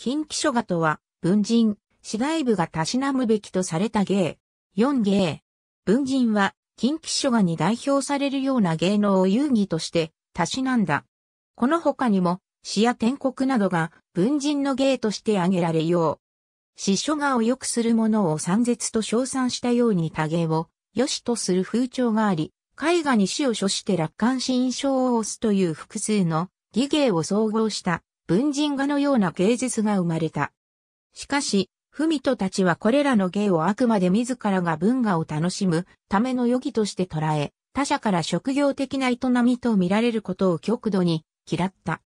近畿書画とは、文人、次第部がたしなむべきとされた芸。四芸。文人は、近畿書画に代表されるような芸能を遊戯として、たしなんだ。この他にも、詩や天国などが文人の芸として挙げられよう。詩書画を良くする者を三絶と称賛したように多芸を良しとする風潮があり、絵画に詩を書して楽観心象を押すという複数の儀芸を総合した文人画のような芸術が生まれた。しかし、文とたちはこれらの芸をあくまで自らが文化を楽しむための余儀として捉え、他者から職業的な営みと見られることを極度に嫌った。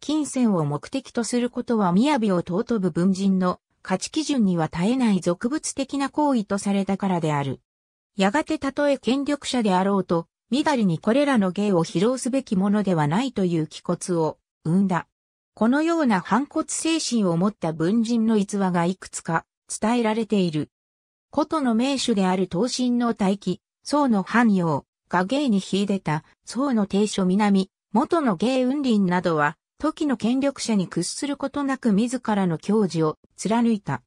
金銭を目的とすることは雅を尊ぶ文人の価値基準には絶えない俗物的な行為とされたからである。やがてたとえ権力者であろうと、みだりにこれらの芸を披露すべきものではないという気骨を生んだ。このような反骨精神を持った文人の逸話がいくつか伝えられている。古都の名手である東進の大器、宋の汎用、画芸に秀でた宋の定所南、元の芸雲林などは、時の権力者に屈することなく自らの教授を貫いた。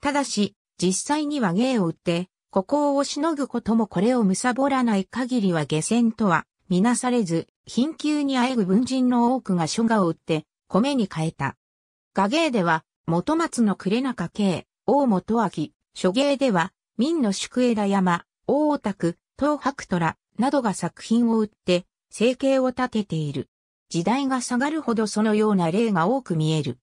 ただし、実際には芸を売って、ここをしのぐこともこれを貪らない限りは下船とは、みなされず、貧窮にあえぐ文人の多くが書画を売って、米に変えた。画芸では、元松のれ中慶、大元明、諸芸では、民の宿枝山、大オタ東白虎などが作品を売って、生計を立てている。時代が下がるほどそのような例が多く見える。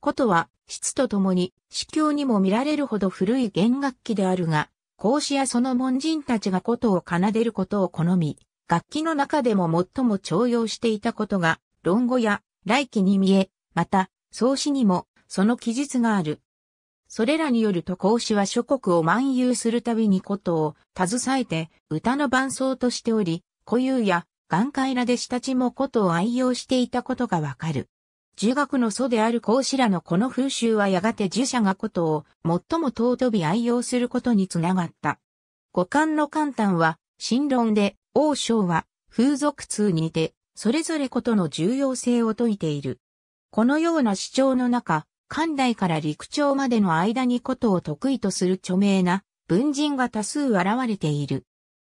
ことは、質とともに、死境にも見られるほど古い弦楽器であるが、孔子やその門人たちが琴を奏でることを好み、楽器の中でも最も重用していたことが、論語や来期に見え、また、創始にも、その記述がある。それらによると孔子は諸国を漫遊するたびにことを携えて歌の伴奏としており、固有や眼界ら弟子たちもことを愛用していたことがわかる。儒学の祖である孔子らのこの風習はやがて儒者がことを最も尊び愛用することにつながった。五感の簡単は、新論で、王将は風俗通にて、それぞれことの重要性を説いている。このような主張の中、関大から陸長までの間にことを得意とする著名な文人が多数現れている。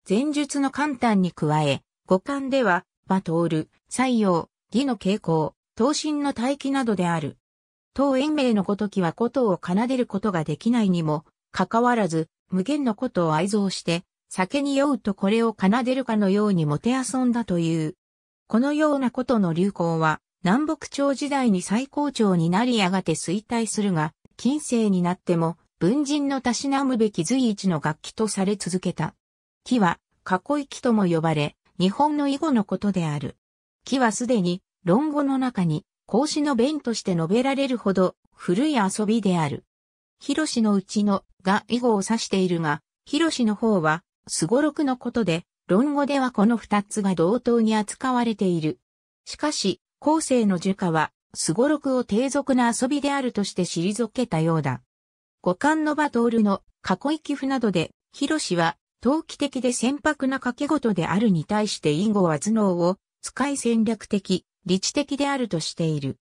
前述の簡単に加え、五感では、馬通、採用、義の傾向、東身の待機などである。当延命のごときはことを奏でることができないにも、かかわらず、無限のことを愛蔵して、酒に酔うとこれを奏でるかのようにもてあそんだという。このようなことの流行は、南北朝時代に最高潮になりやがて衰退するが、近世になっても、文人のたしなむべき随一の楽器とされ続けた。木は、囲い木とも呼ばれ、日本の囲碁のことである。木はすでに、論語の中に、孔子の弁として述べられるほど、古い遊びである。広氏のうちの、が囲碁を指しているが、広氏の方は、すごろくのことで、論語ではこの二つが同等に扱われている。しかし、後世の儒家は、すごろくを低俗な遊びであるとして退けたようだ。五感のバトールの過去行き譜などで、広氏は、陶器的で船舶な掛け事であるに対して隠語は頭脳を使い戦略的、理知的であるとしている。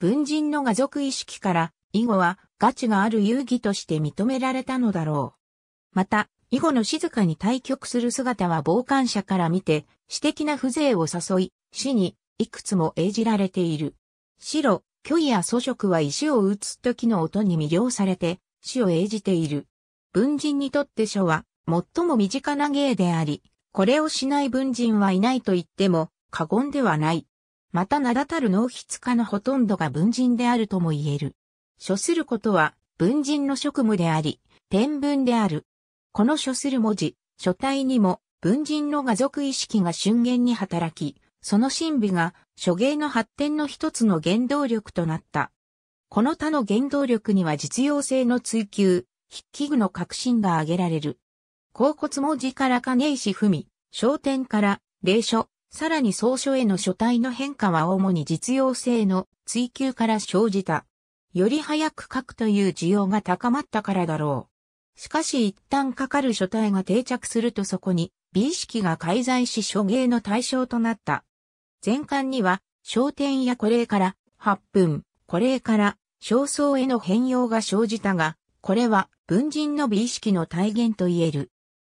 文人の画族意識から、囲碁は価値がある遊戯として認められたのだろう。また、以後の静かに対局する姿は傍観者から見て、私的な風情を誘い、死に、いくつも演じられている。白、虚偽や祖職は石を打つ時の音に魅了されて、死を演じている。文人にとって書は、最も身近な芸であり、これをしない文人はいないと言っても過言ではない。また名だたる濃筆家のほとんどが文人であるとも言える。書することは文人の職務であり、天文である。この書する文字、書体にも文人の画族意識が瞬間に働き、その神美が書芸の発展の一つの原動力となった。この他の原動力には実用性の追求、筆記具の革新が挙げられる。甲骨文字から金石み、焦点から霊書、さらに草書への書体の変化は主に実用性の追求から生じた。より早く書くという需要が高まったからだろう。しかし一旦かかる書体が定着するとそこに美意識が介在し書芸の対象となった。前巻には、焦点やこれから、8分、これから、焦燥への変容が生じたが、これは文人の美意識の体現と言える。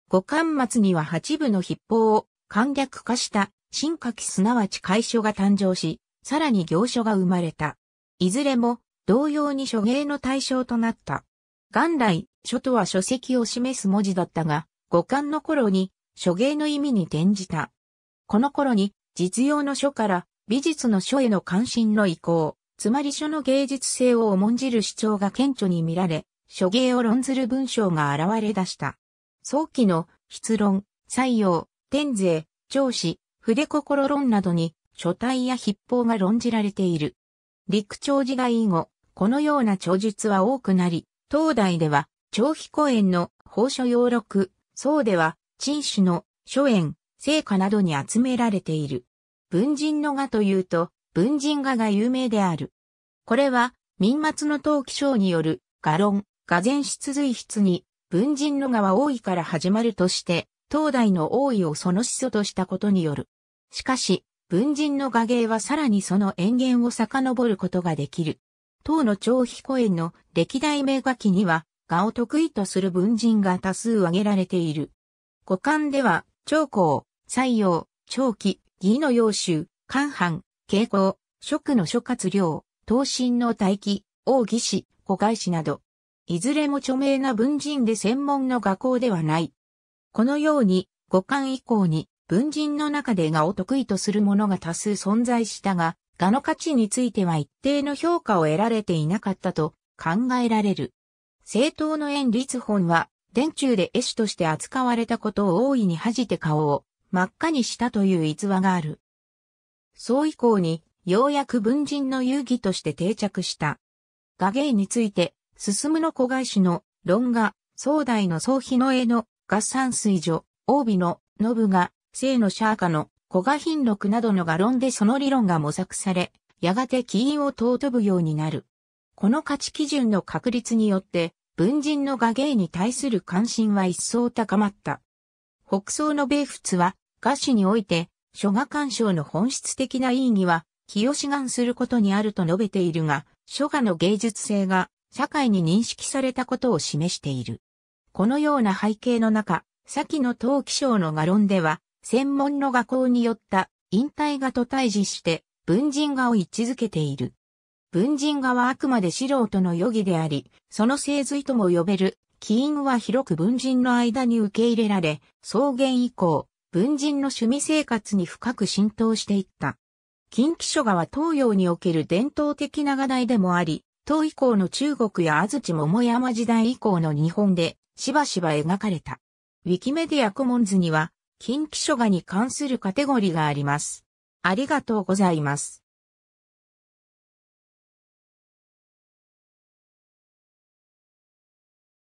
五巻末には八部の筆法を簡略化した新書きすなわち楷書が誕生し、さらに行書が生まれた。いずれも同様に書芸の対象となった。元来、書とは書籍を示す文字だったが、五感の頃に書芸の意味に転じた。この頃に実用の書から美術の書への関心の移行、つまり書の芸術性を重んじる主張が顕著に見られ、書芸を論ずる文章が現れ出した。早期の筆論、採用、天税、上司、筆心論などに書体や筆法が論じられている。陸長時代以後、このような著述は多くなり、東大では長飛公園の宝書要録、宋では、陳種の書園、聖火などに集められている。文人の画というと、文人画が有名である。これは、民末の陶器賞による、画論、画前出随筆に、文人の画は王位から始まるとして、当代の王位をその始祖としたことによる。しかし、文人の画芸はさらにその演言を遡ることができる。唐の長飛公園の歴代名画記には、画を得意とする文人が多数挙げられている。五感では、長江、西洋、長期、義の要州、官藩、慶光、職の諸葛亮、東進の大器、王義士、古外士など、いずれも著名な文人で専門の画工ではない。このように、五感以降に、文人の中で画を得意とする者が多数存在したが、画の価値については一定の評価を得られていなかったと考えられる。政党の円立本は、電柱で絵師として扱われたことを大いに恥じて顔を真っ赤にしたという逸話がある。そう以降に、ようやく文人の遊戯として定着した。画芸について、進むの子返しの論画、壮大の総比の絵の合算水女、王美のノブが、聖のシャーカの古賀品録などの画論でその理論が模索され、やがて起因を尊ぶようになる。この価値基準の確立によって、文人の画芸に対する関心は一層高まった。北宋の米仏は、画史において、書画鑑賞の本質的な意義は、清志願することにあると述べているが、書画の芸術性が社会に認識されたことを示している。このような背景の中、先の陶器賞の画論では、専門の画工によった引退画と対峙して、文人画を位置づけている。文人画はあくまで素人の余儀であり、その聖髄とも呼べる、起因は広く文人の間に受け入れられ、草原以降、文人の趣味生活に深く浸透していった。近畿書画は東洋における伝統的な画題でもあり、唐以降の中国や安土桃山時代以降の日本でしばしば描かれた。ウィキメディアコモンズには、近畿書画に関するカテゴリーがあります。ありがとうございます。